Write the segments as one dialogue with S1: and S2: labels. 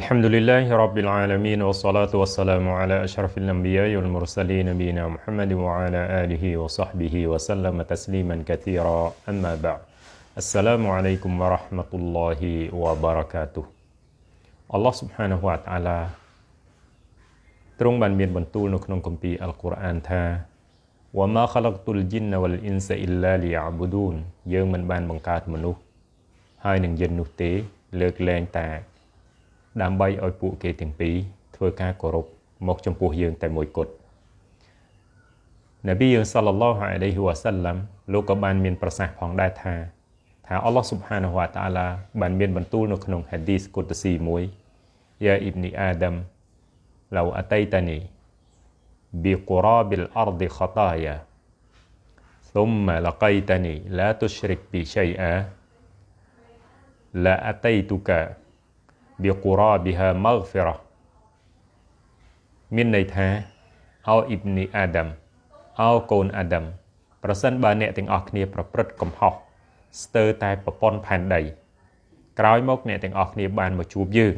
S1: الحمد لله رب العالمين والصلاة والسلام على أشرف الأنبياء والمرسلين نبينا محمد وعلى آله وصحبه وسلم تسليما كثيرا أما بعد السلام عليكم ورحمة الله وبركاته الله سبحانه وتعالى ترون من نكنكم في القرآن تا وما خلقت الجن والإنس إلا ليعبدون يوم بان منه هاي لك لين ទ្រង់បានមានបន្ទូលនៅក្នុងគម្ពីរអល់កុរអានថាវ៉ាម៉ាខឡកតុលជីនវលអ៊ីនសាអ៊ីឡាលីយ៉ាប៊ូឌូនយើងមិនបានបង្កើតមនុស្សហើយនឹងយិននោះទេលើកលែងតែដើម្បីឲ្យពួកគេទាំងពីរធ្វើការគោរពមកចំពោះយើងតែមួយគត់នប៊ីយើងសាឡឡោះអាឡៃហ៊ីវ៉ាសាឡាំលោកក៏បានមានប្រសាសន៍ផងដែរថាថាអល់ឡោះស៊ុបហានហូវតាអាឡាបានមានបន្ទូលនៅក្នុងហាឌីសគុតស៊ីមួយយ៉ាអ៊ីបនីអាដាមឡូអតៃតានី بقراب الأرض خطايا ثم لقيتني لا تشرك بي شيئا لأتيتك بقرابها مغفرة មានន័យថាអោអ៊ីបនីអាដាមអោកូនអាដាមប្រសិនបើអ្នកទាំងអស់គ្នាប្រព្រឹត្តកំហុសស្ទើរតែប្រពន្ធផែនដីក្រោយមកអ្នកទាំងអស់គ្នាបានមកជួបយើង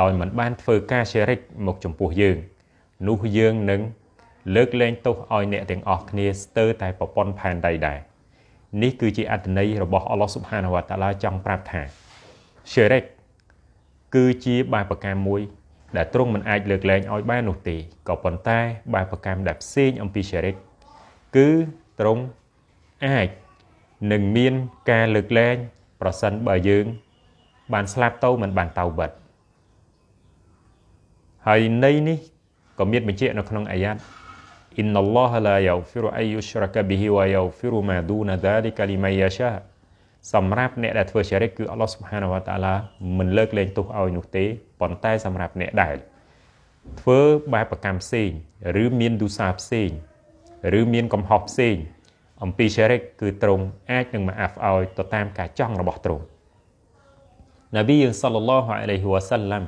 S1: ដោយមិនបានធ្វើការសេរិក មកចំពោះយើង នោះយើងនឹងលើកលែងទោសឲ្យអ្នកទាំងអស់គ្នាស្ទើរតែប្រពន្ធផែនដីដែរនេះគឺជាអត្តន័យរបស់អល់ឡោះស៊ុបហានវតាឡាចង់ប្រាប់ថាសេរិកគឺជាបែបប្រកាមមួយដែលទ្រង់មិនអាចលើកលែងឲ្យបាននោះទេក៏ប៉ុន្តែបែបប្រកាមដែលផ្សេងអំពីសេរីគឺទ្រង់អាចនឹងមានការលើកលែង ប្រសិនបើយើង បានស្លាប់ទៅមិនបានតៅបិទហើយនៃនេះក៏មានបញ្ជាក់នៅក្នុងអាយ៉ាត់ إن الله لا يغفر أن يشرك به ويغفر ما دون ذلك لمن يشاء សម្រាប់អ្នកដែលធ្វើជារិកគឺអល់ឡោះស៊ុបហានាវតាឡាមិនលើកលែងទោសឲ្យនោះទេប៉ុន្តែសម្រាប់អ្នកដែលធ្វើបែបកម្មផ្សេងឬមានឌូសាផ្សេងឬមានកំហុសផ្សេងអំពីជារិកគឺត្រង់អាចនឹងមកអាប់ឲ្យទៅតាមការចង់របស់ត្រង់ណាប៊ីយើងសល្លឡោះអាឡៃហ៊ីវ៉ាសាឡាំ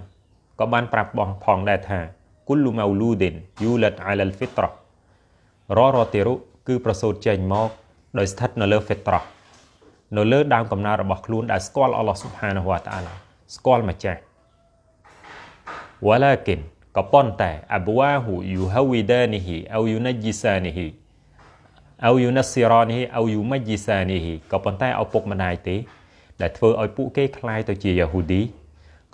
S1: ក៏បានប្រាប់បងផងដែរថាគុលលូម៉ៅលូឌិនយូលាត់អាឡាល់ហ្វីត្រ៉ារ៉រ៉តិរុគឺប្រសូតចេញមកដោយស្ថិតនៅលើហ្វីត្រ៉ានៅលើ ដើមកំណើតរបស់ខ្លួនដែលស្គាល់អល់ឡោះស៊ុបហានហ៊ូវតាឡាស្គាល់ម្ចាស់ ولكن ក៏ប៉ុន្តែ abwahu yuhawidanihi aw yunajjisanihi aw yunassiranihi aw yumajjisanihi ក៏ប៉ុន្តែឪពុកម្ដាយទេ ដែលធ្វើឲ្យពួកគេคล้ายទៅជាយ៉ាហូឌី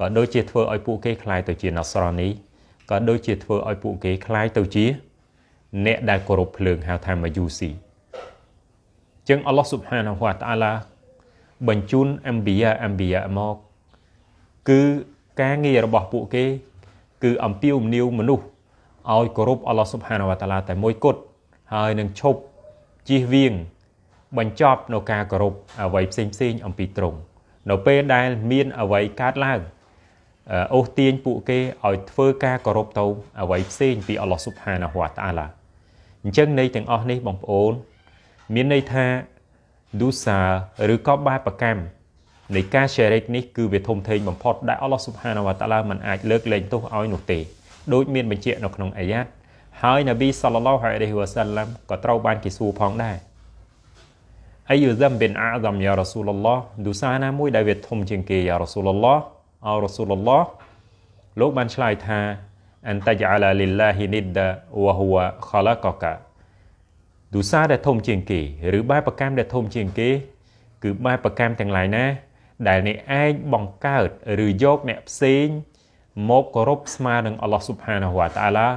S1: ក៏ដូចជាធ្វើឲ្យពួកគេคล้ายទៅជាណាស្រនីក៏ដូចជាធ្វើឲ្យពួកគេคล้ายទៅជាអ្នកដែលគោរពភ្លើងហៅថាម៉ាយូស៊ីចឹងអល់ឡោះស៊ុបហានវតាឡាបញ្ជូនអម្បិយាអម្បិយាមកគឺការងាររបស់ពួកគេ គឺអំពាវនាវមនុស្សឲ្យគោរពអល់ឡោះស៊ុបហានវតាឡាតែមួយគត់ហើយនឹងឈប់ជៀសវាងបញ្ចប់នៅការគោរពអ្វីផ្សេងផ្សេងអំពីត្រង់នៅពេលដែល មានអ្វីកើតឡើងអូសទាញពួកគេឲ្យធ្វើការគោរពទៅអ្វីផ្សេងពីអល់ឡោះស៊ុបហានវតាឡាអញ្ចឹងនៃទាំងអស់នេះបងប្អូនមានន័យថា Dusar ឬក៏បែបប្រកម្មនៃការ sharing នេះគឺវាធំធេងបំផុតដែល Allah Subhanahu Wa Ta'ala មិនអាចលើកលែងទោសឲ្យនោះទេដូចមានបញ្ជាក់នៅក្នុងអាយ៉ាតហើយនប៊ី Sallallahu Alaihi Wasallam ក៏ត្រូវបានគេសួរផងដែរអាយុសាំប៊ីនអាដាមយ៉ារ៉ាស៊ូលឡោះឌូសាណាមួយ ដែលវាធំ ជាងគេយ៉ារ៉ាស៊ូលឡោះអោរ៉ាស៊ូលឡោះលោក បានឆ្លើយថាអន្តជាអាឡាលីឡាហ៊ីនីដវ៉ាហ៊ូវ៉ាខឡាកកាទូសាដែលធំជាងគេឬបែបប្រកម្មដែលធំជាងគេគឺបែបប្រកម្មទាំងឡាយណា ដែលអ្នកឯងបង្កើតឬយកអ្នកផ្សេងមកគោរពស្មើនឹងអល់ឡោះស៊ុបហានវតាឡា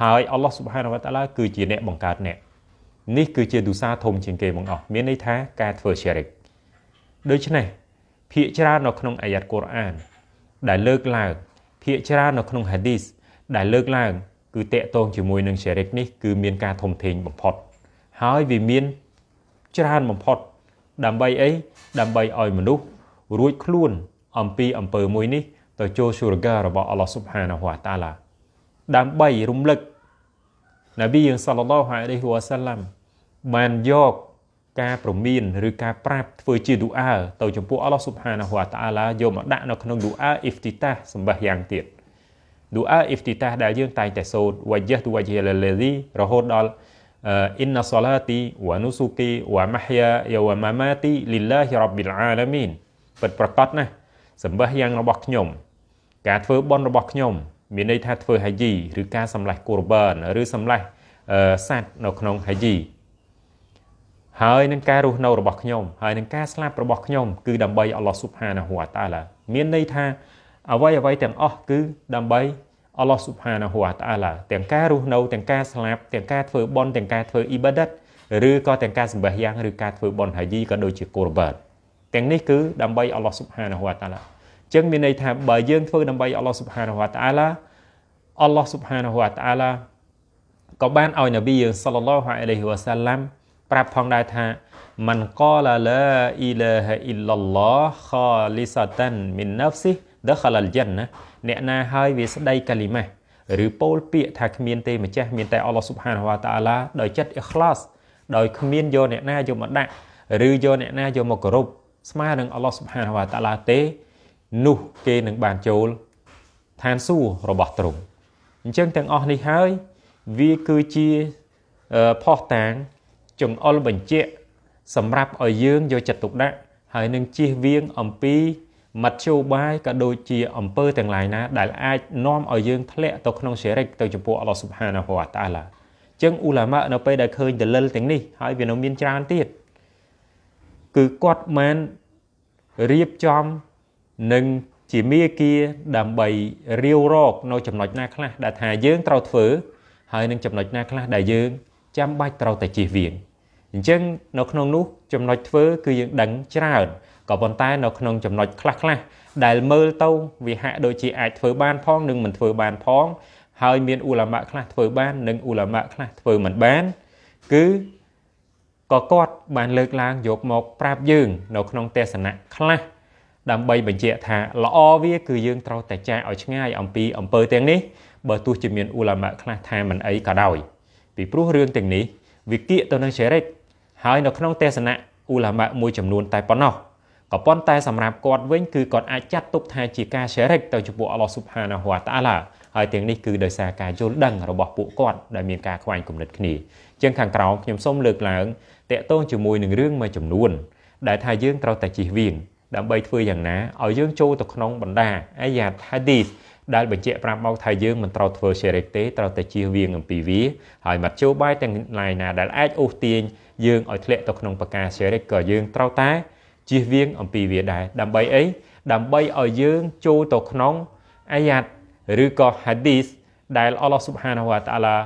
S1: ហើយអល់ឡោះស៊ុបហានវតាឡាគឺជាអ្នកបង្កើតអ្នកនេះគឺជាទូសាធំជាងគេបងអស់មានន័យថាការធ្វើ syirik ដូច្នេះភាកច្រើននៅក្នុងអាយ៉ាត់កូរ៉ានដែលលើកឡើងភាកច្រើននៅក្នុងហាឌីស ដែលលើកឡើង គឺតកតងជាមួយនឹង syirik នេះគឺមានការធំធេងបំផុតហើយវាមានច្រើនបំផុត ដើម្បីអីដើម្បីឲ្យមនុស្សរួច ខ្លួន អំពីអំពើមួយនេះទៅចូលសុរការបស់អល់ឡោះស៊ុបហានាហ៊ូវតាឡាដើម្បីរំលឹកនប៊ីយើងសាឡឡោះអាឡៃហ៊ូវសាឡាំបានយកការប្រមានឬការប្រាប់ធ្វើជាឌូអាទៅចំពោះអល់ឡោះស៊ុបហានាហ៊ូវតាឡាយកមកដាក់នៅក្នុងឌូអាអ៊ីហ្វទីតាសម្បះយ៉ាងទៀតឌូអាអ៊ីហ្វទីតាដែលយើង តែងតែសូត្រវ៉ាយះទូវ៉ាយះលាលីរហូតដល់ inna salati wa nusuki wa mahya wa mamati lillahi rabbil alamin ពិតប្រកបណាស់សម្បះយ៉ាងរបស់ខ្ញុំ ការធ្វើបន់របស់ខ្ញុំមានន័យថាធ្វើហាជីឬការសម្លេះគូរបានឬសម្លេះសัตว์នៅក្នុងហាជីហើយនឹងការរស់នៅរបស់ខ្ញុំហើយនឹងការស្លាប់របស់ខ្ញុំ គឺដើម្បីអល់ឡោះស៊ុបហានាហ៊ូវតាឡាមានន័យថា អ្វីអ្វីទាំងអស់គឺដើម្បីអល់ឡោះស៊ុបហានាហ៊ូវតាអាឡាទាំងការរស់នៅទាំងការស្លាប់ទាំងការធ្វើបន់ទាំងការធ្វើអ៊ីបាដាតឬក៏ទាំងការសម្បះយ៉ាងឬការធ្វើបន់ហាយីក៏ដូចជាកូរបាតទាំងនេះគឺដើម្បីអល់ឡោះស៊ុបហានាហ៊ូវតាអាឡាអញ្ចឹងមានន័យថាបើយើងធ្វើដើម្បីអល់ឡោះស៊ុបហានាហ៊ូវតាអាឡាអល់ឡោះស៊ុបហានាហ៊ូវតាអាឡាក៏បានឲ្យនប៊ីយើងសល្លឡោះអាឡៃហ៊ីវ៉ាសាឡាំប្រាប់ផងដែរថាមានកលាឡាអ៊ីឡាហ៊ីឡឡោះខាលីសាតានមីនណាហ្វស៊ីដខលលជិនណាអ្នកណាហើយវាស្ដីកាលីម៉ាឬពោលពាក្យថាគ្មានទេម្ចាស់មានតែអល់ឡោះស៊ុបហានវ៉ាតាអាឡាដោយចិត្តអ៊ីខ្លាសដោយគ្មានយកអ្នកណាយកមកដាក់ឬយកអ្នកណាយកមកគោរពស្មើនឹងអល់ឡោះស៊ុបហានវ៉ាតាអាឡាទេ នោះគេនឹងបានចូលឋានសួគ៌របស់ទ្រង់អញ្ចឹងទាំងអស់នេះហើយវាគឺជាផោះតាងចង្អុលបញ្ជាក់សម្រាប់ឲ្យយើងយកចិត្តទុកដាក់ ហើយនឹងជៀសវាងអំពីមធ្យោបាយក៏ដូចជាអំពើទាំងឡាយណាដែលអាចនាំឲ្យយើងធ្លាក់ទៅក្នុងសិរិកទៅចំពោះអល់ឡោះស៊ុបហានាហ៊ូវតាអាឡាចឹងអ៊ូឡាម៉ានៅពេលដែលឃើញដលិលទាំងនេះហើយវានៅមានច្រើនទៀតគឺគាត់មិនរៀបចំនឹងជាមេគាដើម្បីរាវរកនៅចំណុចណាខ្លះដែលថាយើងត្រូវធ្វើហើយនឹងចំណុចណាខ្លះដែលយើងចាំបាច់ត្រូវតែជៀសវាងអញ្ចឹងនៅក្នុងនោះ ចំណុចធ្វើ គឺយើងដឹងច្រើនក៏ប៉ុន្តែនៅក្នុងចំណុចខ្លះៗដែលមើលទៅវាហាក់ដូចជាអាចធ្វើបានផងនិងមិនធ្វើបានផង ហើយមានឧលាមាខ្លះធ្វើបាននិងឧលាមាខ្លះធ្វើមិនបាន គឺក៏គាត់បានលើកឡើងយកមកប្រាប់យើងនៅក្នុងទេសនៈខ្លះដើម្បីបញ្ជាក់ថាល្អវាគឺយើងត្រូវតែចាឲ្យឆ្ងាយអំពី អំពើទាំងនេះបើទោះជាមានឧលាមាខ្លះថាមិនអីក៏ដោយ ពីព្រោះរឿងទាំងនេះវាគៀកទៅនឹងចរិតហើយនៅក្នុងទេសនៈឧលាមាមួយចំនួនតែប៉ុណ្ណោះក៏ប៉ុន្តែសម្រាប់គាត់វិញគឺគាត់អាចចាត់ទុកថាជាការ sharik ទៅចំពោះ Allah Subhanahu wa Ta'ala ហើយទាំងនេះគឺដោយសារការយល់ដឹងរបស់ពួកគាត់ដែលមានការខ្វែងគំនិតគ្នាជាងខាងក្រោមខ្ញុំសូមលើកឡើងតកតងជាមួយនឹងរឿងមួយចំនួន ដែលថាយើងត្រូវតែជិះវៀងដើម្បីធ្វើយ៉ាងណាឲ្យយើងចូលទៅក្នុងបណ្ដាអាយ៉ាត hadith ដែលបញ្ជាក់ប្រាប់មកថាយើងមិនត្រូវធ្វើ sharik ទេត្រូវតែជិះវៀងអំពីវាហើយមតិយោបាយទាំងឡាយណាដែលអាចអូសទាញយើងឲ្យធ្លាក់ទៅក្នុងបកា sharik ក៏យើងត្រូវតែជៀសវាងអំពីវាដែរដើម្បីអីដើម្បីឲ្យយើងចូលទៅក្នុងអាយ៉ាតឬក៏ហាឌីសដែលអល់ឡោះស៊ុបហានហូវតាឡា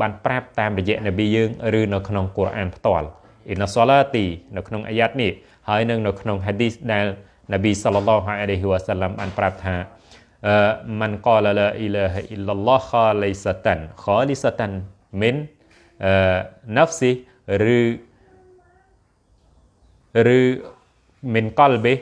S1: បានប្រាប់តាមរយៈនប៊ីយើងឬនៅក្នុងកូរ៉ានផ្ទាល់អ៊ីណាសាឡាទីនៅក្នុងអាយ៉ាតនេះ ហើយនឹងនៅក្នុងហាឌីស ដែលនប៊ីសាឡឡោះអាឡៃហ៊ីវ៉ាសាឡាំបានប្រាប់ថាអឺមិនកលឡាអ៊ីឡាហ៊ីឡឡោះខាលីសាតាន់ខាលីសាតាន់មិនអឺណាហ្វស៊ីឬឬមិនកលបេ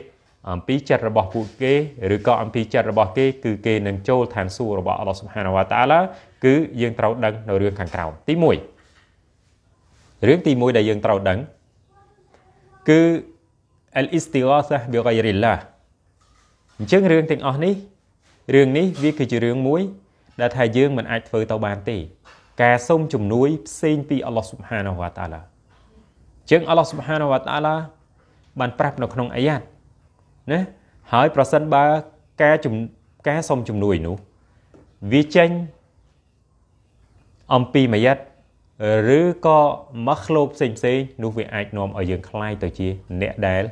S1: អំពីចិត្តរបស់ពួកគេឬក៏អំពីចិត្តរបស់គេគឺគេនឹងចូលឋានសួគ៌របស់អល់ឡោះសុបហានវតាឡាគឺយើងត្រូវដឹងនៅរឿងខាងក្រោមទី1រឿងទី1ដែលយើងត្រូវដឹង គឺ al istighathah bi ghayrillah អញ្ចឹងរឿងទាំងអស់នេះរឿងនេះវាគឺជារឿងមួយ ដែលថាយើងមិនអាចធ្វើទៅបានទេការសូមជំនួយផ្សេងពីអល់ឡោះសុបហានវតាឡាអញ្ចឹងអល់ឡោះសុបហានវតាឡាបានប្រាប់នៅក្នុងអាយ៉ាត់ណាហើយប្រសិនបើការការសុំជំនួយនោះវាចេញអំពីមួយយ៉ាត់ឬក៏មកឃ្លោបផ្សេងផ្សេងនោះវាអាចនាំឲ្យយើងคลายទៅជាអ្នកដែល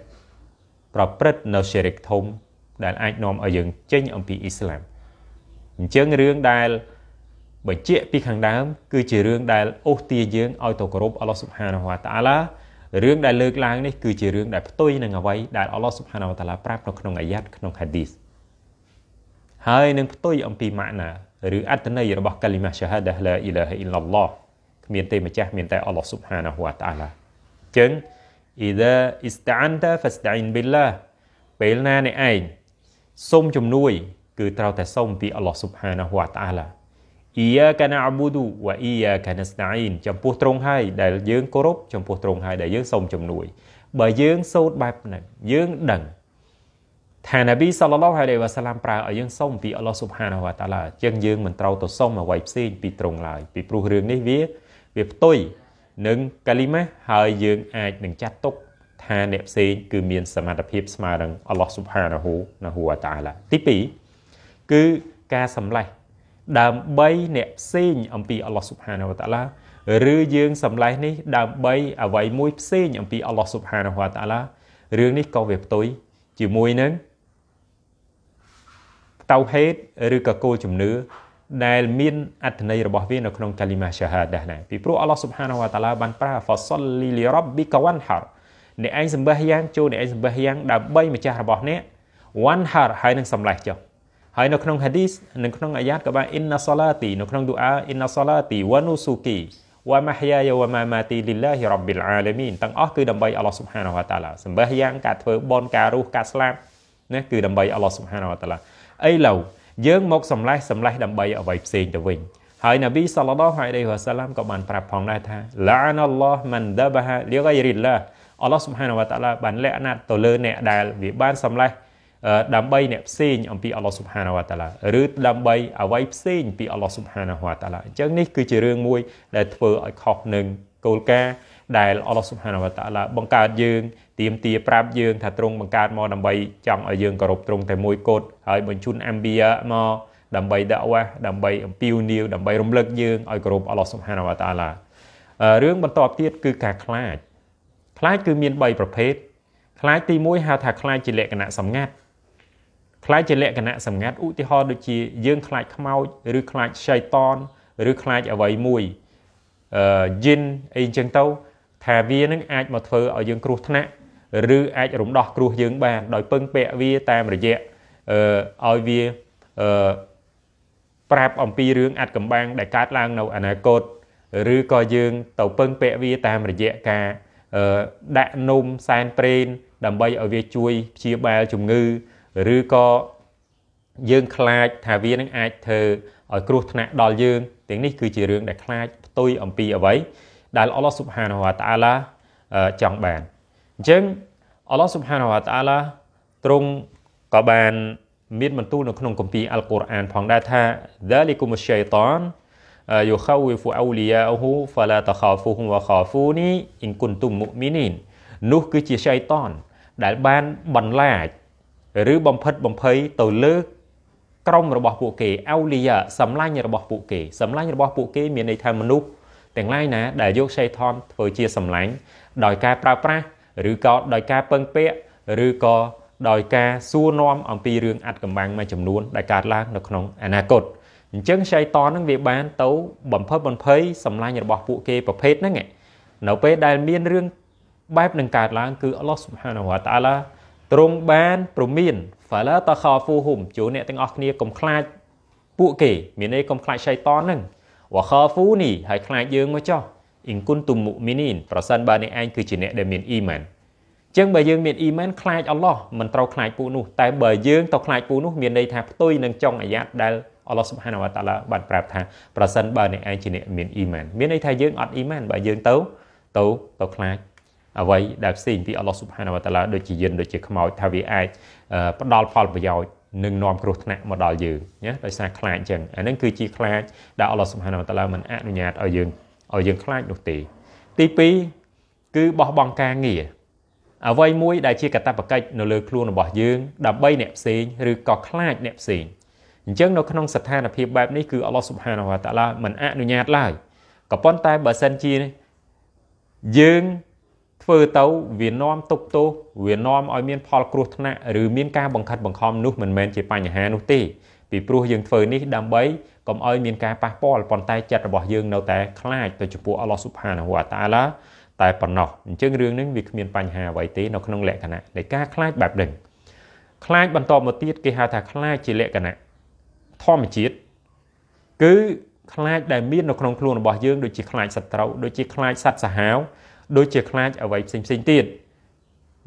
S1: ប្រព្រឹត្តនៅ Sherik ធំដែលអាចនាំឲ្យយើងចេញអំពីអ៊ីស្លាមអញ្ចឹងរឿងដែលបញ្ជាក់ពីខាងដើម គឺជារឿងដែលអូសទាយើងឲ្យទៅគោរពអល់ឡោះស៊ុបហានហូវតាឡារឿងដែលលើកឡើងនេះគឺជារឿងដែលផ្ទុយនឹងអ្វីដែល អល់ឡោះស៊ុបហានវតាឡាប្រាប់នៅក្នុងអាយ៉ាត់ក្នុងហាឌីសហើយនឹងផ្ទុយអំពីម៉ាក់ណាឬអត្ថន័យរបស់កាលីម៉ាសាហាដាឡាអ៊ីឡាហ៊ីអ៊ីឡឡោះគ្មានទេម្ចាស់មានតែអល់ឡោះស៊ុបហានវតាឡាអញ្ចឹង إذا استعنت فاستعن بالله ពេលណាអ្នកឯងសុំជំនួយ គឺត្រូវតែសុំពីអល់ឡោះស៊ុបហានវតាឡាអ៊ីយ៉ាកាណាអាប៊ូឌូវ៉ាអ៊ីយ៉ាកាណាស្ណាអ៊ីនចំពោះទ្រង់ហើយដែលយើងគោរពចំពោះទ្រង់ហើយដែលយើងសូមជំនួយ បើយើងសូត្របែបហ្នឹងយើងដឹង ថានប៊ីសាឡឡោះហើយវ៉ាសាឡាមប្រើឲ្យយើងសូមពីអល់ឡោះស៊ុបហានវ៉ាតាឡាជាងយើងមិនត្រូវទៅសូមអ្វីផ្សេងពីទ្រង់ឡើយ ពីព្រោះរឿងនេះវាវាផ្ទុយនឹងកាលីម៉ាហើយយើងអាចនឹងចាត់ទុកថាអ្នកផ្សេង គឺមានសមត្ថភាពស្មើនឹងអល់ឡោះស៊ុបហានហូណាហូវ៉ាតាឡាទី2គឺការសម្លេះដើម្បីអ្នកផ្សេងអំពីអល់ឡោះស៊ុបហានវតាឡាឬយើង សម្លេះនេះដើម្បីអ្វីមួយផ្សេងអំពីអល់ឡោះស៊ុបហានវតាឡារឿងនេះក៏វាផ្ទុយជាមួយនឹងតៅហេតឬក៏គោលជំនឿដែលមានអត្ថន័យរបស់វានៅក្នុងកាលីម៉ាសាហាដាណាពីព្រោះអល់ឡោះស៊ុបហានវតាឡាបានប្រាហ្វាសលលីលីរ៉ាប់ប៊ីកាវ៉ាន់ហារអ្នកឯងសម្បះយ៉ាងចូលអ្នកឯងសម្បះយ៉ាងដើម្បីម្ចាស់របស់អ្នកវ៉ាន់ហារហើយនឹងសម្លេះចុះហើយនៅក្នុងហាឌីសនិងក្នុងអាយ៉ាតក៏បាន inna salati នៅក្នុង dua inna salati wa nusuki wa mahyaya wa mamati lillahi rabbil alamin ទាំងអស់គឺដើម្បីអល់ឡោះ subhanahu wa ta'ala សម្បះយ៉ាងការធ្វើបន់ការរស់ការស្លាប់ណាគឺដើម្បីអល់ឡោះ subhanahu wa ta'ala ឥឡូវយើងមកសម្លេះសម្លេះដើម្បីអ្វីផ្សេងទៅវិញហើយនប៊ីសល្លឡោះអាឡៃហ៊ីវ៉ាសាឡាមក៏បានប្រាប់ផងដែរថា la'anallahu man dabaha li ghayrillah អល់ឡោះ subhanahu wa ta'ala បានលក្ខណៈទៅលើអ្នកដែលវាបាន សម្លេះដើម្បី អ្នកផ្សេងអំពីអល់ឡោះស៊ុបហានាវ៉ាតាឡាឬដើម្បីអ្វីផ្សេងពីអល់ឡោះស៊ុបហានាវ៉ាតាឡាអញ្ចឹងនេះគឺជារឿងមួយដែលធ្វើឲ្យខុសនឹងគោលការណ៍ដែលអល់ឡោះស៊ុបហានាវ៉ាតាឡាបង្កើតយើងទៀមទាប្រាប់យើងថាទ្រង់បង្កើតមកដើម្បីចង់ឲ្យយើងគោរពទ្រង់តែមួយគត់ហើយបញ្ជូនអំបៀមកដើម្បីដាក់វ៉ាដើម្បីអំពាវនាវដើម្បីរំលឹកយើងឲ្យគោរពអល់ឡោះស៊ុបហានាវ៉ាតាឡារឿងបន្តទៀតគឺការខ្លាចខ្លាចគឺមាន3ប្រភេទខ្លាចទី1ហៅថាខ្លាចជាលក្ខណៈសម្ងាត់ខ្លាចជាលក្ខណៈសម្ងាត់ឧទាហរណ៍ដូចជាយើងខ្លាចខ្មោចឬខ្លាចសៃតន ឬខ្លាចអ្វីមួយអឺយិនអីចឹងទៅថាវានឹងអាចមកធ្វើឲ្យយើងគ្រោះថ្នាក់ឬអាចរំដោះគ្រោះយើងបាន ដោយពឹងពាក់វាតាមរយៈអឺឲ្យវាអឺប្រាប់អំពីរឿងអាត់កំបាំងដែលកើតឡើងនៅអនាគតឬក៏យើង ទៅពឹងពាក់វាតាមរយៈការដាក់នំសែនព្រេនដើម្បីឲ្យវាជួយព្យាបាលជំងឺឬក៏យើង ខ្លាចថាវានឹងអាចធ្វើឲ្យគ្រោះថ្នាក់ដល់យើងទាំងនេះគឺជារឿងដែលខ្លាចផ្ទុយអំពីអ្វីដែលអល់ឡោះស៊ុបហានហូវតាអាឡាចង់បានអញ្ចឹងអល់ឡោះស៊ុបហានហូវតាអាឡាទ្រង់ក៏បានមានបន្ទូលនៅក្នុងគម្ពីរអល់កុរអាន ផងដែរថា ذلكم الشيطان يخوف اولياءه فلا تخافوهم وخافوني ان كنتم مؤمنين នោះ គឺជា شيطان ដែលបានបន្លាចឬបំផិតបំភ័យទៅលើក្រុមរបស់ពួកគេអោលីយ៉ាសម្លាញ់របស់ពួកគេសម្លាញ់របស់ពួកគេមានន័យថាមនុស្សទាំងឡាយណាដែលយកសេថនធ្វើជាសម្លាញ់ដោយការប្រើប្រាស់ឬក៏ដោយការពឹងពាក់ឬក៏ដោយការសួរនាំអំពីរឿងអាត់កំបាំងមួយចំនួនដែលកើតឡើងនៅក្នុងអនាគតអញ្ចឹងសៃតននឹងវាបាន ទៅបំផិតបំភ័យសម្លាញ់របស់ពួកគេប្រភេទហ្នឹងនៅពេលដែលមានរឿងបែបនឹងកើតឡើង គឺអល់ឡោះស៊ុបហានវតាឡាទ្រង់បានព្រមានហ្វាឡាតខោហ្វូហ៊ុំជួអ្នកទាំងអស់គ្នាកុំខ្លាចពួកគេមានន័យកុំខ្លាចសៃតនហ្នឹងវខោហ្វូនីហើយខ្លាចយើងមកចោះអ៊ីងគុនទុមុមីនីនប្រសិនបើអ្នកឯងគឺជាអ្នកដែលមានអ៊ីម៉ានចឹងបើយើងមានអ៊ីម៉ានខ្លាចអល់ឡោះមិនត្រូវខ្លាចពួកនោះតែបើយើងទៅខ្លាចពួកនោះមានន័យថាផ្ទុយនឹងចុងអាយ៉ាតដែលអល់ឡោះសុបហានវតាឡាបានប្រាប់ថាប្រសិនបើអ្នកឯងជាអ្នកមានអ៊ីម៉ាន មានន័យថាយើងអត់អ៊ីម៉ានបើយើងទៅទៅទៅខ្លាចអ្វីដែលផ្សេងពីអល់ឡោះស៊ុបហានវតាឡាដូចជាយិនដូចជាខ្មោចថាវាអាចផ្ដល់ផលប្រយោជន៍នឹងនាំគ្រោះថ្នាក់មកដល់យើងណាដោយសារខ្លាចអញ្ចឹងអានឹងគឺជាខ្លាចដែលអល់ឡោះស៊ុបហានវតាឡាមិនអនុញ្ញាតឲ្យយើងឲ្យយើងខ្លាចនោះទេទី2គឺបោះបង់ការងារអ្វីមួយដែលជា កតបកិច្ច នៅលើខ្លួនរបស់យើងដើម្បីអ្នកផ្សេងឬក៏ខ្លាចអ្នកផ្សេងអញ្ចឹងនៅក្នុងស្ថានភាពបែបនេះគឺអល់ឡោះស៊ុបហានវតាឡាមិនអនុញ្ញាតឡើយក៏ប៉ុន្តែបើសិនជាយើងធ្វើទៅវានាំទុកទោសវានាំឲ្យមានផលគ្រោះថ្នាក់ឬមានការបង្ខិតបង្ខំនោះមិនមែនជាបញ្ហានោះទេពីព្រោះយើងធ្វើនេះដើម្បីកុំឲ្យមានការប៉ះពាល់ប៉ុន្តែចិត្តរបស់យើងនៅតែខ្លាចទៅចំពោះអល់ឡោះស៊ុបហានហ៊ូវតាឡាតែប៉ុណ្ណោះអញ្ចឹងរឿងនេះវាគ្មានបញ្ហាអ្វីទេនៅក្នុងលក្ខណៈនៃការខ្លាចបែបនេះខ្លាចបន្តមកទៀតគេហៅថាខ្លាចជាលក្ខណៈធម្មជាតិគឺខ្លាចដែលមាននៅក្នុងខ្លួនរបស់យើងដូចជាខ្លាចសត្រូវដូចជាខ្លាចសត្វសាហាវដូចជាខ្លាចអ្វីផ្សេងផ្សេងទៀត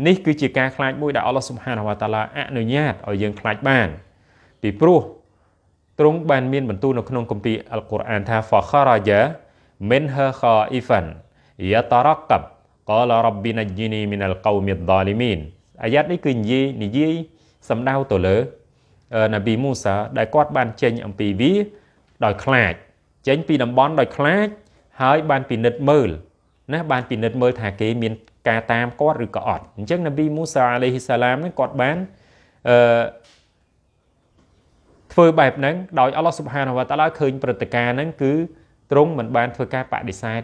S1: នេះគឺជាការខ្លាចមួយដែលអល់ឡោះស៊ុបហានវតាឡាអនុញ្ញាតឲ្យយើងខ្លាចបានពីព្រោះទ្រង់បានមាន បន្ទូលនៅក្នុងគម្ពីរអល់កុរអានថា فخرج منها خائفا يترقب قال رب نجني من القوم الظالمين អាយ៉ាតនេះគឺនិយាយនិយាយសំដៅទៅលើណាប៊ីមូសាដែលគាត់បានចេញអំពីវាដោយខ្លាចចេញពីតំបន់ដោយខ្លាចហើយបានពិនិត្យមើលណាបានពិនិត្យមើលថាគេ មានការតាមគាត់ឬក៏អត់អញ្ចឹងនប៊ីមូសាអាឡៃហ៊ីសាឡាមហ្នឹងគាត់បានអឺធ្វើបែបហ្នឹងដោយអល់ឡោះសុបហានវតាឡាឃើញព្រឹត្តិការណ៍ហ្នឹងគឺទ្រង់មិនបានធ្វើការបដិសេធ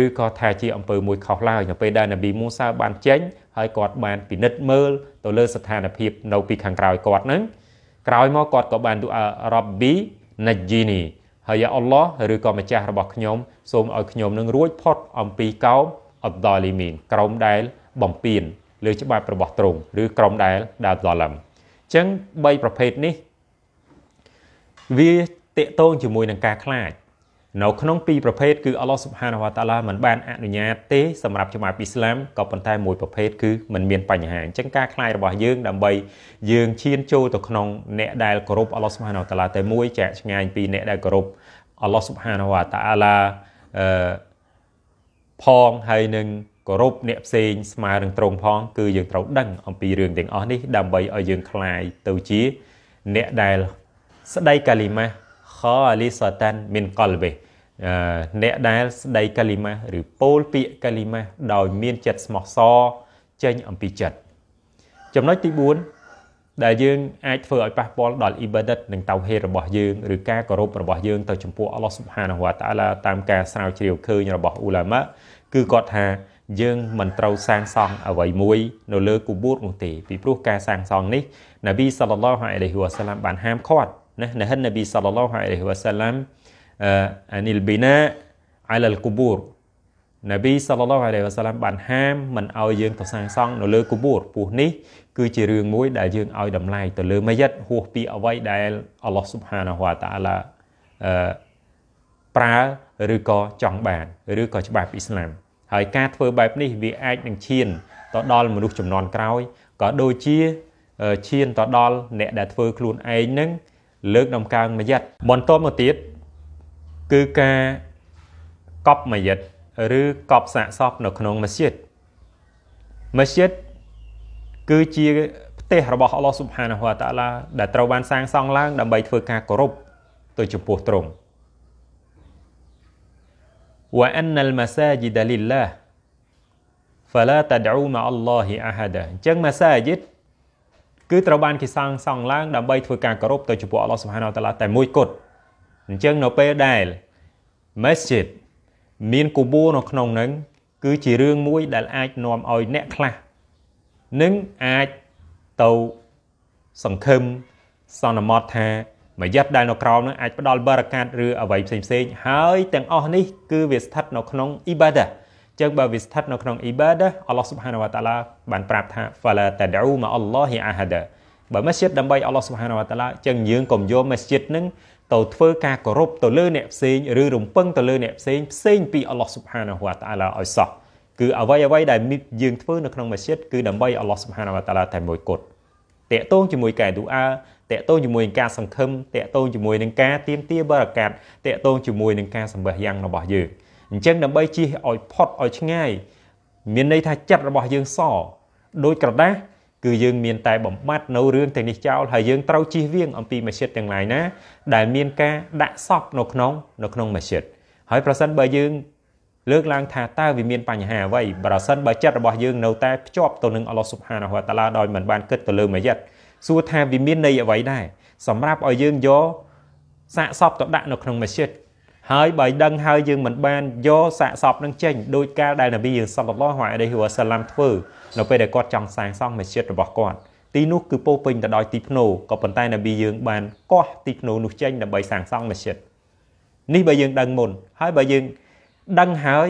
S1: ឬក៏ថាជាអំពើមួយខុសឡើយនៅពេលដែលនប៊ីមូសាបានចេញ ហើយគាត់បានពិនិត្យមើលទៅលើស្ថានភាព នៅពីខាងក្រោយគាត់ហ្នឹងក្រោយមកគាត់ក៏បានទូអារ៉ាប់ប៊ីណាជីនីហើយយ៉ាអល់ឡោះឬក៏ម្ចាស់របស់ខ្ញុំសូមឲ្យខ្ញុំនឹងរួចផុតអំពីកោមអបដលីមីនក្រមដែល បំពេញលើច្បាប់របស់ទ្រង់ឬក្រមដែល ដាល់ដលឹមអញ្ចឹង3ប្រភេទនេះវាតកតងជាមួយនឹងការខ្លាចនៅក្នុងពីរប្រភេទគឺអល់ឡោះស៊ុបហានវតាឡាមិនបានអនុញ្ញាតទេសម្រាប់ជំនាប់អ៊ីស្លាមក៏ប៉ុន្តែមួយប្រភេទគឺมันមានបញ្ហាអញ្ចឹងការខ្លាយរបស់យើងដើម្បីយើងឈានចូលទៅក្នុងអ្នកដែលគោរពអល់ឡោះស៊ុបហានវតាឡាតែមួយចាក់ឆ្ងាយពីអ្នកដែលគោរពអល់ឡោះស៊ុបហានវតាឡាអឺផងហើយនឹងគោរពអ្នកផ្សេងស្មើនឹងត្រង់ផងគឺយើងត្រូវដឹង អំពីរឿងទាំងអស់នេះដើម្បីឲ្យយើងคลายទៅជាអ្នកដែលស្ដីកាលីម៉ាលីសតានមីនកលបេអ្នកដែលស្ដីកាលីម៉ាឬពោលពាក្យកាលីម៉ាដោយមានចិត្តស្មោះសរចេញអំពីចិត្តចំណុចទី4ដែលយើងអាចធ្វើឲ្យប៉ះពាល់ដល់អ៊ីបាដិតនិងតៅហេរបស់យើងឬការគោរពរបស់យើង ទៅ ចំពោះអល់ឡោះស៊ុបហានវតាអាឡាតាមការស្រាវជ្រាវឃើញរបស់អ៊ូឡាម៉ាគឺគាត់ថាយើងមិនត្រូវសាងសង់អ្វីមួយនៅលើគូបូតនោះទេពីព្រោះការសាងសង់នេះនប៊ីសាឡឡោះអាឡៃហ៊ីវ៉ាសាឡាមបានហាមឃាត់ نهى النبي صلى الله عليه وسلم عن البناء على القبور នប៊ីសល្លឡោះអាឡៃវ៉ាសាឡាំបានហាមមិនឲ្យយើងទៅសាងសង់នៅលើគូបូរពោះនេះ គឺជារឿងមួយដែលយើងឲ្យតម្លៃទៅលើមាយិតហួសពីអ្វីដែលអល់ឡោះស៊ុបហានាហ៊ូវតាអាឡាអឺប្រើឬក៏ចង់បានឬក៏ច្បាប់អ៊ីស្លាម ហើយការធ្វើបែបនេះវាអាចនឹងឈានទៅដល់ មនុស្សចំនួនក្រោយក៏ដូចជាឈានទៅដល់ អ្នកដែលធ្វើ ខ្លួនឯងនឹងលើកដំកើងមួយយិតបន្តមកទៀតគឺការកប់មួយយិតឬកប់សាកសពនៅក្នុងមស្ជីតមស្ជីតគឺជាផ្ទះរបស់អល់ឡោះស៊ុបហានហូវតាឡាដែលត្រូវបានសាងសង់ឡើង ដើម្បីធ្វើការគោរពទៅចំពោះទ្រង់ وأن المساجد لله فلا تدعوا مع الله أحدا អញ្ចឹង مساجد គឺត្រូវបានគេសាងសង់ឡើងដើម្បីធ្វើការគោរពទៅចំពោះអល់ឡោះសុបហានតាឡាតែមួយគត់អញ្ចឹងនៅពេលដែល Masjid មានគូបូនៅក្នុងនឹងគឺជារឿងមួយដែលអាចនាំឲ្យអ្នកខ្លះនឹងអាចទៅសង្ឃឹមសន្មតថាមួយយ៉ាត់ដែលនៅក្រោមនឹងអាចផ្ដល់បារកាតឬអ្វីផ្សេងផ្សេងហើយទាំងអស់នេះគឺវាស្ថិតនៅក្នុងអ៊ីបាដាចឹងបើវាស្ថិតនៅក្នុងអ៊ីបាដាអល់ឡោះស៊ុបហានវតាឡាបានប្រាប់ថា fala tad'u ma Allahi ahada បើមស្ជីតដើម្បីអល់ឡោះស៊ុបហានវតាឡាចឹងយើងកុំយកមស្ជីតនឹងទៅធ្វើការគោរពទៅលើអ្នកផ្សេងឬរំពឹងទៅលើអ្នកផ្សេងផ្សេងពីអល់ឡោះស៊ុបហានវតាឡាឲ្យសោះគឺអ្វីអ្វីដែលយើងធ្វើនៅក្នុងមស្ជីតគឺដើម្បីអល់ឡោះស៊ុបហានវតាឡាតែមួយគត់តកតងជាមួយការឌូអាតកតងជាមួយនឹងការសង្ឃឹមតកតងជាមួយនឹងការទៀមទាបរកាតតកតងជាមួយនឹងការសម្បះយ៉ាងរបស់យើងអញ្ចឹងដើម្បីជៀសឲ្យផុតឲ្យឆ្ងាយមានន័យថាចិត្តរបស់យើងសដោយក្រដាស់គឺយើងមានតែបំបត្តិនៅរឿងទាំងនេះចោលហើយយើងត្រូវជៀសវាងអំពីមជ្ឈិតទាំងឡាយណា ដែលមានការដាក់សពនៅក្នុងនៅក្នុងមជ្ឈិតហើយប្រសិនបើយើង លើកឡើងថាតើវាមានបញ្ហាអ្វីប្រសិនបើចិត្តរបស់យើងនៅតែភ្ជាប់ទៅនឹងអល់ឡោះស៊ុបហានហូវតាឡាដោយមិនបានគិតទៅលើមយិតសួរថាវាមានន័យអ្វីដែរសម្រាប់ឲ្យយើងយកសាកសពទៅដាក់នៅក្នុងមស្ជីតហើយបើដឹងហើយយើងមិនបានយកសាកសពនឹងចេញដោយការដែលនប៊ីយើងសល្ឡោះអាឡៃហ៊ីវ៉ាសាឡាំធ្វើនៅពេលដែលគាត់ចង់សាងសង់មស្ជីតរបស់គាត់ទីនោះគឺពោពេញទៅដោយទីភ្នោក៏ប៉ុន្តែនប៊ីយើងបានកោះទីភ្នោនោះចេញដើម្បីសាងសង់មស្ជីតនេះបើយើងដឹងមុនហើយបើយើងដឹងហើយ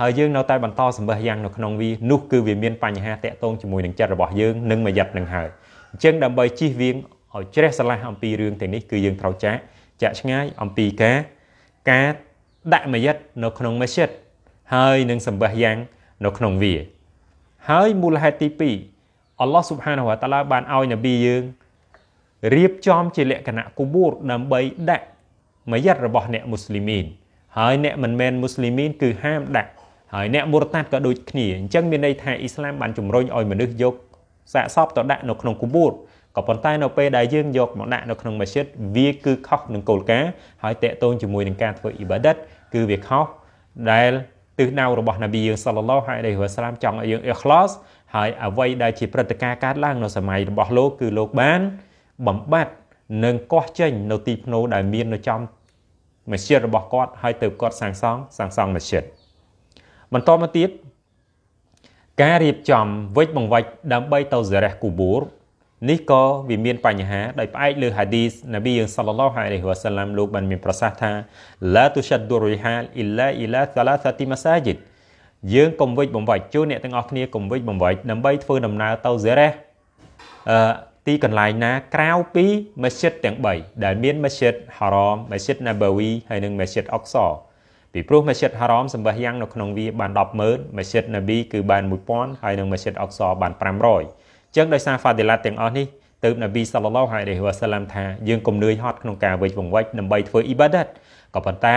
S1: ហើយយើងនៅតែបន្តសម្បើយ៉ាងនៅក្នុងវានោះគឺវាមានបញ្ហាតាក់ទងជាមួយនឹងចិត្តរបស់យើងនិងមួយយ៉ាត់នឹងហើយអញ្ចឹងដើម្បីជិះវៀងឲ្យជ្រះឆ្លាស់អំពីរឿងទាំងនេះគឺយើងត្រូវចាក់ចាក់ឆ្ងាយអំពីការការដាក់មយិតនៅក្នុងមស្ជីតហើយនឹងសម្បះយ៉ាងនៅក្នុងវា ហើយមូលហេតុទី2អល់ឡោះស៊ុបហានាហូវតាឡាបានឲ្យនប៊ីយើងរៀបចំជាលក្ខណៈគូបូរដើម្បីដាក់មយិតរបស់អ្នកមូស្លីមីនហើយអ្នកមិនមែនមូស្លីមីនគឺហាមដាក់ហើយអ្នកមូរតាត់ក៏ដូចគ្នាអញ្ចឹងមានន័យថាអ៊ីស្លាមបានជំរុញឲ្យមនុស្សយកសាកសពទៅដាក់នៅក្នុងគូបូរក៏ប៉ុន្តែនៅពេលដែលយើងយកមកដាក់នៅក្នុងមស្ជីតវាគឺខុសនឹងគោលការណ៍ហើយតេតូនជាមួយនឹងការធ្វើអ៊ីបាដាតគឺវាខុសដែលទិសដៅរបស់នប៊ីយើងសាឡឡោះហើយដែលរស្លាមចង់ឲ្យយើងអ៊ីខ្លាសហើយអ្វីដែលជាព្រឹត្តិការណ៍កើតឡើង នៅសម័យរបស់លោកគឺលោកបាន បំបត្តិនិងកោះចេញនៅទីភ្នូដែល មាននៅចំមស្ជីតរបស់គាត់ហើយទៅគាត់សាងសង់សាងសង់មស្ជីតបន្តមកទៀតការរៀបចំវិច្ចបង្វាច់ដើម្បីទៅសារះគូបូរនេះក៏វាមានបញ្ហាដោយផ្អែកលើហាឌីសណាប៊ីយើងសាឡឡោះអាឡៃហ៊ីវ៉ាសាឡាមលោកបានមាន ប្រសាសន៍ថាឡាទុឆាត់ឌូរីហាលអ៊ីឡាអ៊ីឡាសាឡាសាទីម៉ាសាជិតយើងកុំវិចបំវាច់ជួនអ្នកទាំងអស់គ្នាកុំវិចបំវាច់ដើម្បីធ្វើដំណើរទៅសេរ៉េអឺទីកន្លែងណា ក្រៅពីមស្ជីតទាំង3ដែលមានមស្ជីតហារ៉មមស្ជីតណាបាវីហើយនិងមស្ជីតអុកសពីព្រោះមស្ជីតហារ៉មសម្បះយ៉ាងនៅក្នុងវាបាន100000មស្ជីតណាប៊ីគឺបាន1000ហើយនិងមស្ជីតអុកសបាន500ចឹងដោយសារហ្វាឌីឡាទាំងអស់នេះទើបនប៊ីសាឡឡោះហើយរេវ៉ាសាឡាំថាយើងកុំនឿយហត់ក្នុងការវិច្ចវង្វិចដើម្បីធ្វើអ៊ីបាដាតក៏ប៉ុន្តែ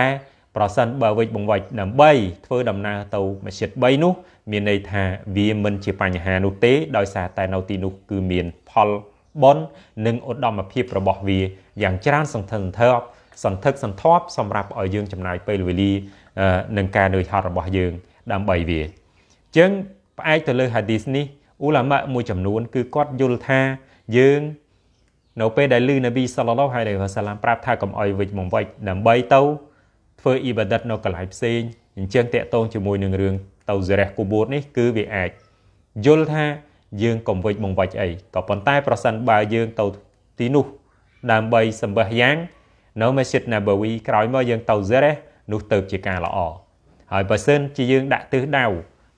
S1: ប្រសិនបើវិច្ចវង្វិចដើម្បីធ្វើដំណើរទៅមស្ជិត3នោះ មានន័យថាវាមិនជាបញ្ហានោះទេ ដោយសារតែ នៅទីនោះគឺមានផលបុណ្យនិងឧត្តមភាពរបស់វាយ៉ាងច្រើនសន្ធឹកសន្ធាប់សន្ធឹកសន្ធាប់សម្រាប់ឲ្យយើងចំណាយពេលវេលានឹងការនឿយហត់របស់យើងដើម្បីវាអញ្ចឹងផ្អែកទៅលើហាឌីសនេះអ៊ូឡាម៉ាមួយចំនួនគឺគាត់យល់ថាយើង នៅពេលដែលឮនប៊ីសល្លឡោះហើយវ៉ាសាឡាមប្រាប់ថាកុំអុយវិចមកវិចដើម្បីទៅធ្វើអ៊ីបាដិតនៅកន្លែងផ្សេងអញ្ចឹងតកតងជាមួយនឹងរឿងតៅសេរះគូបូតនេះគឺវាអាចយល់ថាយើងកុំវិចមកវិចអីក៏ប៉ុន្តែប្រសិនបើយើងទៅទីនោះ ដើម្បីសម្បះយ៉ាង នៅមស្ជីដណាបូវីក្រោយមកយើងទៅសេរះនោះទៅជាការល្អហើយបើសិនជាយើងដាក់ទិសដៅ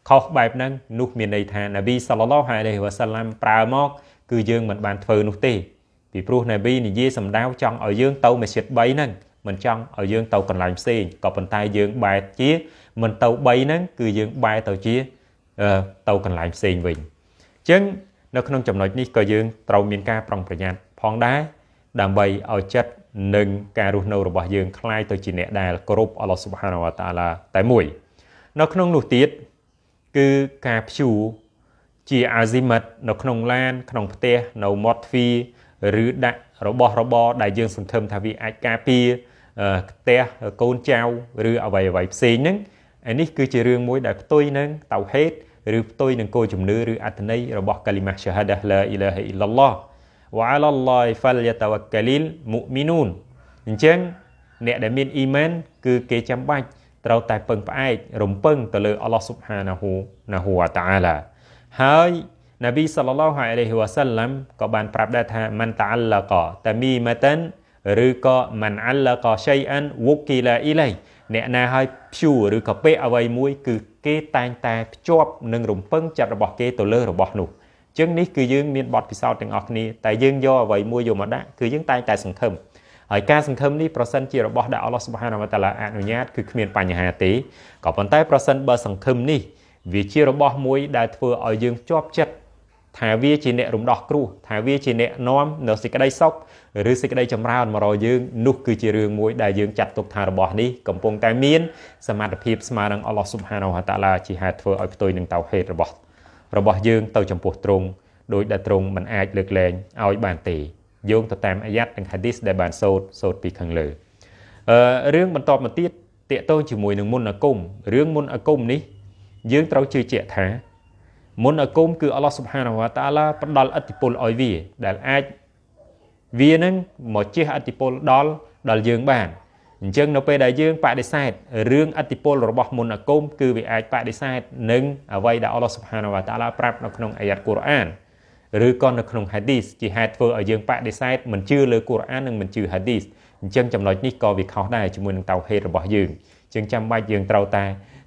S1: ខុសបែបហ្នឹងនោះមានន័យថាណាប៊ីសល្លឡោះអាឡៃហ៊ីវ៉ាសាឡាំប្រើមក គឺយើងមិនបានធ្វើនោះទេពីព្រោះណាប៊ីនិយាយសម្ដៅចង់ឲ្យយើងទៅមស្ជីត3ហ្នឹងមិនចង់ឲ្យយើងទៅកន្លែងផ្សេងក៏ប៉ុន្តែយើងបែរជាមិនទៅ3ហ្នឹងគឺយើងបែរទៅជាទៅកន្លែងផ្សេងវិញអញ្ចឹងនៅក្នុងចំណុចនេះក៏យើងត្រូវមានការប្រុងប្រយ័ត្នផងដែរដើម្បីឲ្យចិត្តនិងការរស់នៅរបស់យើងคล้ายទៅជាអ្នកដែលគោរពអល់ឡោះស៊ុបហានវតាឡាតែមួយនៅក្នុង នោះទៀតគឺការព្យួរជាអាស៊ីមិតនៅក្នុងឡាន ក្នុង ផ្ទះនៅមាត់ទ្វារឬដាក់របស់របរដែលយើងសង្ឃឹមថាវាអាចការពារផ្ទះកូនចៅឬអ្វីអ្វីផ្សេងហ្នឹងឯនេះគឺជារឿងមួយដែលផ្ទុយនឹងតៅហេតឬផ្ទុយនឹងគោលជំនឿឬអត្ថន័យរបស់កាលីម៉ាសាហាដាឡាអ៊ីឡាហ៊ីអ៊ីឡឡោះវ៉ាឡាឡៃហ្វាលយ៉ាតាវ៉ាកាលីលមុមីនូនអញ្ចឹងអ្នកដែលមានអ៊ីម៉ាន គឺគេចាំបាច់ត្រូវតែពឹងផ្អែករំពឹងទៅលើអល់ឡោះស៊ុបហានាហ៊ូណាហ៊ូអាតាឡាហើយនប៊ីសល្លឡោះអាឡៃហ៊ីវ៉ាសាឡាំក៏បានប្រាប់ដែរថាម៉ាន់តាអល់ឡាកតាមីម៉ាតានឬក៏ម៉ាន់អល់ឡាកឆៃអានវុគីឡាអ៊ីឡៃអ្នកណាហើយព្យូឬក៏ពេកអ្វីមួយ គឺគេតែងតែភ្ជាប់នឹងរំពឹងចិត្តរបស់គេទៅលើរបស់នោះចឹងនេះគឺយើងមានបទពិសោធន៍ទាំងអស់គ្នាតែយើងយកអ្វីមួយយកមកដាក់គឺយើងតែងតែសង្ឃឹមហើយការសង្ឃឹមនេះប្រសិនជារបស់ដែលអល់ឡោះស៊ុបហានវតាឡាអនុញ្ញាតគឺគ្មានបញ្ហាទេក៏ប៉ុន្តែប្រសិនបើសង្ឃឹមនេះ វាជារបស់មួយ ដែលធ្វើឲ្យយើងជាប់ចិត្តថាវាជាអ្នករំដោះគ្រោះថាវាជាអ្នកនាំនៅសេចក្តីសុខឬសេចក្តីចម្រើនមករយើងនោះ គឺជារឿងមួយដែលយើង ចាត់ទុកថារបស់នេះកំពុងតែមានសមត្ថភាពស្មើនឹងអល់ឡោះស៊ុបហានវតាឡាជាហេតុធ្វើឲ្យផ្ទុយនឹងតោហេតរបស់ របស់យើងទៅចំពោះទ្រង់ដោយដែលទ្រង់មិនអាចលើកលែងឲ្យបានទេយោងទៅតាមអាយ៉ាត់និងហាឌីសដែលបានសូត្រសូត្រពីខាងលើអឺរឿងបន្តមកទៀតតកតងជាមួយនឹងមុនអាគមរឿងមុនអាគមនេះយើងត្រូវជឿជាក់ថា មុនអាគមគឺអល់ឡោះស៊ុបហានវតាឡាផ្ដល់អតិពលឲ្យវាដែលអាចវានឹងមកជះអតិពលដល់ដល់យើងបានអញ្ចឹងនៅពេលដែលយើងបដិសេធរឿងអតិពលរបស់មុនអាគមគឺវាអាចបដិសេធនឹងអ្វីដែលអល់ឡោះស៊ុបហានវតាឡាប្រាប់នៅក្នុងអាយ៉ាត់កូរ៉ានឬក៏នៅក្នុង hadith ជាហេតុធ្វើឲ្យយើងបដិសេធមិនជឿលើកូរ៉ាននិងមិនជឿ hadith អញ្ចឹងចំណុចនេះក៏វាខុសដែរជាមួយនឹងតោហេតរបស់យើងជាងចាំបាច់យើងត្រូវតែ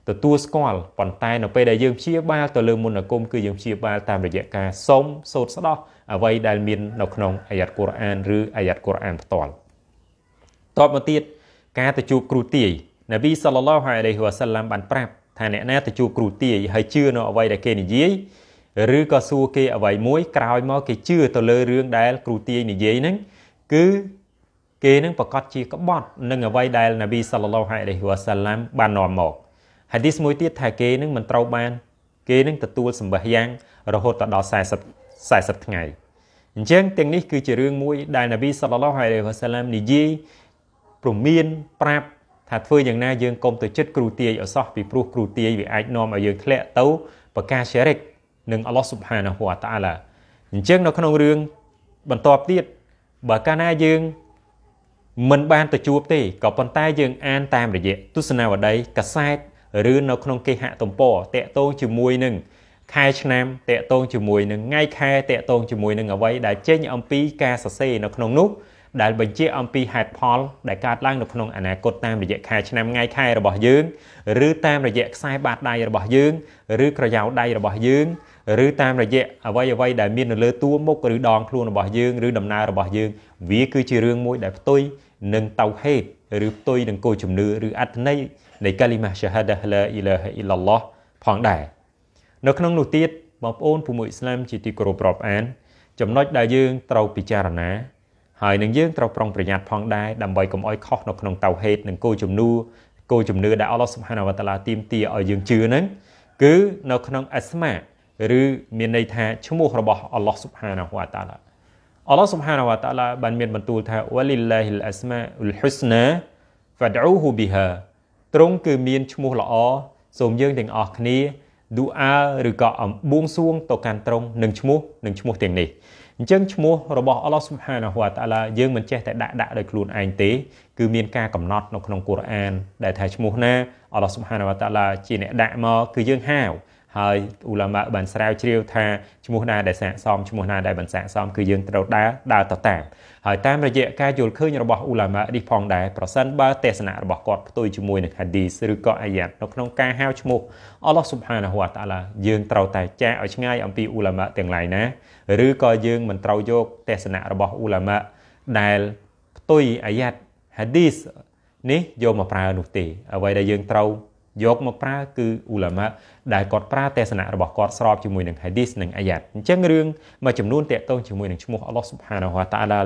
S1: ទទួលស្គាល់ប៉ុន្តែនៅពេលដែលយើងព្យាបាលទៅលើមុនអាគមគឺយើងព្យាបាលតាមរយៈការសុំសូត្រស្ដោះអ្វីដែលមាននៅក្នុងអាយ៉ាត់កូរ៉ានឬអាយ៉ាត់កូរ៉ានផ្ទាល់តបមកទៀតការទៅជួបគ្រូទាយនប៊ីសល្លឡោះអាឡៃហ៊ីវ៉ាសាឡាមបានប្រាប់ថាអ្នកណាទៅជួបគ្រូទាយហើយជឿនៅអ្វីដែលគេនិយាយឬក៏សួរគេអ្វីមួយក្រោយមក គេជឿទៅលើរឿងដែល គ្រូទាយនិយាយហ្នឹងគឺគេនឹងប្រកាសជាក្បត់នឹងអ្វីដែលនប៊ីសាឡឡោះអាឡៃហ៊ីវ៉ាសាឡាមបាននាំមក ហាឌីសមួយទៀតថាគេនឹងមិនត្រូវបាន គេនឹងទទួលសម្បះយ៉ាងរហូតដល់40 40ថ្ងៃអញ្ចឹងទាំងនេះគឺជារឿងមួយ ដែលនប៊ីសាឡឡោះអាឡៃហ៊ីវ៉ាសាឡាមនិយាយព្រមាន ប្រាប់ថាធ្វើយ៉ាងណាយើងកុំទៅចិត្តគ្រូទាយអសោះពីព្រោះគ្រូទាយវាអាចនាំឲ្យយើងធ្លាក់ទៅប្រការសេរិកនឹងអល់ឡោះស៊ុបហានាហ៊ូវតាឡាអញ្ចឹងនៅក្នុងរឿងបន្ទាប់ទៀតបើកាលណាយើងមិនបានទៅជួបទេក៏ប៉ុន្តែយើងអានតាមរយៈទស្សនាវដ្តីកាសែតឬនៅក្នុងគេហទំព័រតកតងជាមួយនឹងខែឆ្នាំតកតងជាមួយនឹងថ្ងៃខែតកតងជាមួយនឹងអ្វីដែលចេញ អំពីការសរសេរនៅក្នុងនោះដែលបញ្ជាអំពីហេតុផល ដែលកើតឡើងនៅក្នុងអនាគតតាមរយៈខែឆ្នាំថ្ងៃខែរបស់យើង ឬ តាមរយៈខ្សែបាតដៃរបស់យើង ឬក្រយៅដៃរបស់យើងឬតាមរយៈអ្វីអ្វីដែលមាននៅលើតួមុខឬដងខ្លួនរបស់យើង ឬដំណើររបស់យើងវាគឺជារឿងមួយដែលផ្ទុយនឹងតៅហេតឬផ្ទុយនឹងគោលជំនឿឬអត្ថន័យនៃកាលីម៉ា Shahada la ilaha illallah ផងដែរនៅក្នុងនោះទៀតបងប្អូនពុំមួយអ៊ីស្លាមជាទីគោរពរាប់អាន ចំណុចដែលយើង ត្រូវពិចារណា ហើយនឹងយើងត្រូវប្រុងប្រយ័ត្នផងដែរដើម្បីកុំឲ្យខុសនៅក្នុងតៅហេតនិងគោលជំនឿគោលជំនឿដែលអល់ឡោះស៊ុបហានាវតាឡាទីមទាឲ្យយើងជឿហ្នឹងគឺនៅក្នុងអស្មាឬមានន័យថាឈ្មោះរបស់ Allah Subhanahu wa Ta'ala Allah Subhanahu wa Ta'ala បានមានបន្ទូលថា Walillahil asmaul husna fad'uhu biha ត្រង់គឺមានឈ្មោះល្អសូមយើងទាំងអស់គ្នាឌូអាឬក៏អំបួងសួងទៅកាន់ត្រង់នឹងឈ្មោះនឹងឈ្មោះទាំងនេះអញ្ចឹងឈ្មោះរបស់ Allah Subhanahu wa Ta'ala យើងមិនចេះតែដាក់ដាក់ដោយខ្លួនឯងទេគឺមានការកំណត់នៅក្នុងកូរ៉ាន ដែលថាឈ្មោះណា Allah Subhanahu wa Ta'ala ជាអ្នកដាក់មកគឺយើងហៅហើយឧឡាម៉ាបានស្រាវជ្រាវ ថាឈ្មោះណាដែលស័ក្តិសមឈ្មោះណាដែលមិនស័ក្តិសមគឺយើងត្រូវដើរដើរទៅតាមហើយតាមរយៈការយល់ឃើញរបស់ឧឡាម៉ានេះផងដែរប្រសិនបើទស្សនៈរបស់គាត់ផ្ទុយជាមួយនឹងហាឌីសឬក៏អាយ៉ាត់នៅក្នុងការហៅឈ្មោះអល់ឡោះស៊ុបហានាហ៊ូវតាឡាយើងត្រូវតែចាកឲ្យឆ្ងាយអំពីឧឡាម៉ាទាំងឡាយណាឬក៏យើងមិនត្រូវយកទស្សនៈរបស់ឧឡាម៉ាដែលផ្ទុយអាយ៉ាត់ហាឌីសនេះយកមកប្រើនោះទេអ្វីដែលយើងត្រូវយកមក ប្រើ គឺអ៊ូឡាម៉ាដែលគាត់ប្រើទេសនៈរបស់គាត់ស្របជាមួយនឹង hadith និង ayat អញ្ចឹងរឿងមួយចំនួនតាក់ទងជាមួយនឹងឈ្មោះ Allah Subhanahu wa Ta'ala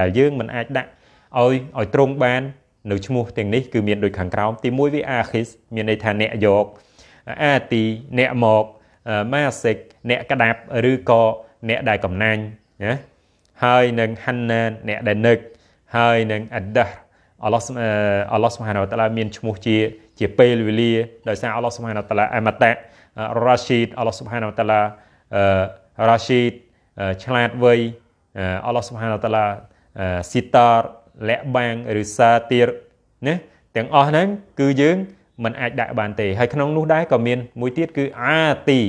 S1: ដែលយើងមិនអាចដាក់ឲ្យឲ្យត្រង់បាន នៅឈ្មោះទាំងនេះគឺមានដូចខាងក្រោម ទី1វា akhis មានន័យថាអ្នកយកអាទីអ្នកមកម៉ាសិកអ្នកក្តាប់ឬក៏អ្នកដែលកំណាញ់ណាហើយនឹងហាន់ណានអ្នកដែលនឹកហើយនឹងអដដអល់ឡោះអល់ឡោះសុបហានវតាឡាមានឈ្មោះជាជាពេលវេលាដោយសារអល់ឡោះស៊ុបហានាតាឡាអមតៈរ៉ាស៊ីតអល់ឡោះស៊ុបហានាតាឡារ៉ាស៊ីតឆ្លាតវៃអល់ឡោះស៊ុបហានាតាឡាស៊ីតាលាក់បាំងឬសាទៀរណាទាំងអស់ហ្នឹងគឺយើងមិនអាចដាក់បានទេ ហើយក្នុងនោះដែរក៏មាន មួយទៀតគឺអាទី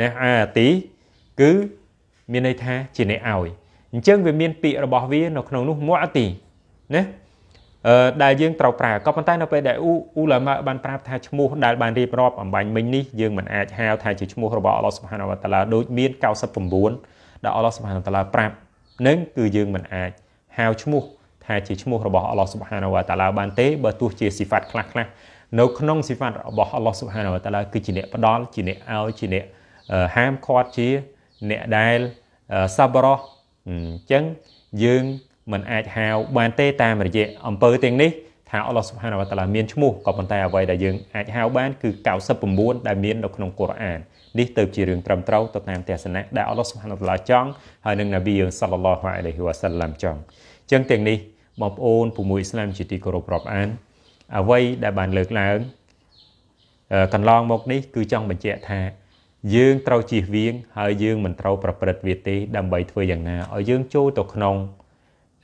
S1: ណាអាទី គឺមានន័យថាជាអ្នកឲ្យអញ្ចឹងវាមានពាក្យរបស់វានៅក្នុងនោះមុអទីណាដែលយើងត្រូវប្រើក៏ប៉ុន្តែនៅពេលដែលអ៊ូឡាម៉ាបានប្រាប់ថាឈ្មោះដែលបានរៀបរាប់អំបញ្ញមិញនេះយើងមិនអាចហៅថាជាឈ្មោះរបស់អល់ឡោះសុបហានវតាឡាដូចមាន99ដែលអល់ឡោះសុបហានវតាឡាប្រាប់នឹងគឺយើងមិនអាចហៅឈ្មោះថា ជាឈ្មោះរបស់អល់ឡោះសុបហានវតាឡាបានទេបើទោះជាស៊ីហ្វាត់ខ្លះខ្លះនៅក្នុងស៊ីហ្វាត់របស់អល់ឡោះសុបហានវតាឡាគឺជាអ្នកផ្ដាល់ជាអ្នកឲ្យជាអ្នកហាមឃាត់ជាអ្នកដែលសាបរោះអញ្ចឹងយើងមិនអាចហៅបានទេតាមរយៈអំពើទាំងនេះថាអល់ឡោះស៊ុបហានវតាឡាមានឈ្មោះក៏ប៉ុន្តែអ្វីដែលយើងអាចហៅបានគឺ99ដែលមាននៅក្នុងកូរ៉ាននេះទៅជារឿងត្រឹមត្រូវទៅតាមទស្សនៈដែលអល់ឡោះស៊ុបហានវតាឡាចង់ហើយនឹងនប៊ីយើងសាឡឡោះអាឡៃហ៊ីវ៉ាសាឡាំចង់អញ្ចឹងទាំងនេះបងប្អូនពុំមួយអ៊ីស្លាម ជាទីគោរពរាប់អានអ្វីដែលបានលើកឡើងកន្លងមកនេះ គឺចង់បញ្ជាក់ថា យើងត្រូវជៀសវាងហើយយើងមិនត្រូវប្រព្រឹត្តវាទេដើម្បីធ្វើយ៉ាងណាឲ្យយើងចូលទៅក្នុង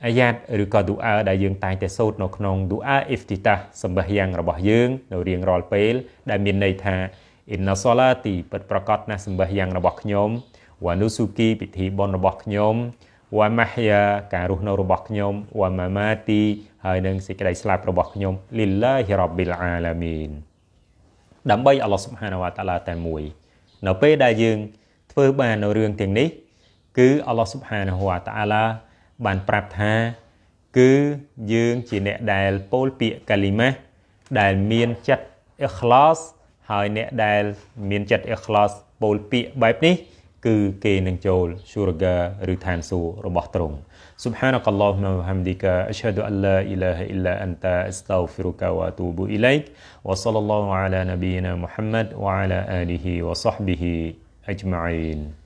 S1: អាយ៉ាតឬក៏ឌូអាដែលយើងតែងតែសូត្រនៅក្នុងឌូអាអ៊ីហ្វទីតាសម្បះយ៉ាងរបស់យើង នៅរៀងរាល់ពេល ដែលមានន័យថាអ៊ីនណាសូឡាទីពិតប្រកបណាស់សម្បះយ៉ាងរបស់ខ្ញុំវ៉ានូស៊ូគី ពិធីបុណ្យរបស់ខ្ញុំវ៉ាម៉ាហយ៉ាការរស់នៅរបស់ខ្ញុំវ៉ាម៉ាម៉ាទី ហើយនឹងសេចក្តីស្លាប់របស់ខ្ញុំ លីឡាហ៊ីរ៉ាប៊ីលអាឡាមីនដើម្បីអល់ឡោះស៊ុបហានាវ៉ាតាឡាតែមួយនៅពេលដែលយើងធ្វើបាននៅរឿងទាំងនេះ គឺអល់ឡោះស៊ុបហានាវ៉ាតាឡាបានប្រាប់ថាគឺយើងជាអ្នកដែលពោលពាក្យកាលីម៉ាដែលមានចិត្តអ៊ីខ្លាសហើយអ្នកដែល មានចិត្តអ៊ីខ្លាសពោលពាក្យបែបនេះ គឺគេនឹងចូលឈូរហ្កាឬឋានសួគ៌របស់ទ្រង់ سبحانك اللهم وبحمدك أشهد أن لا إله إلا أنت أستغفرك وأتوب إليك وصلى الله على نبينا محمد وعلى آله وصحبه أجمعين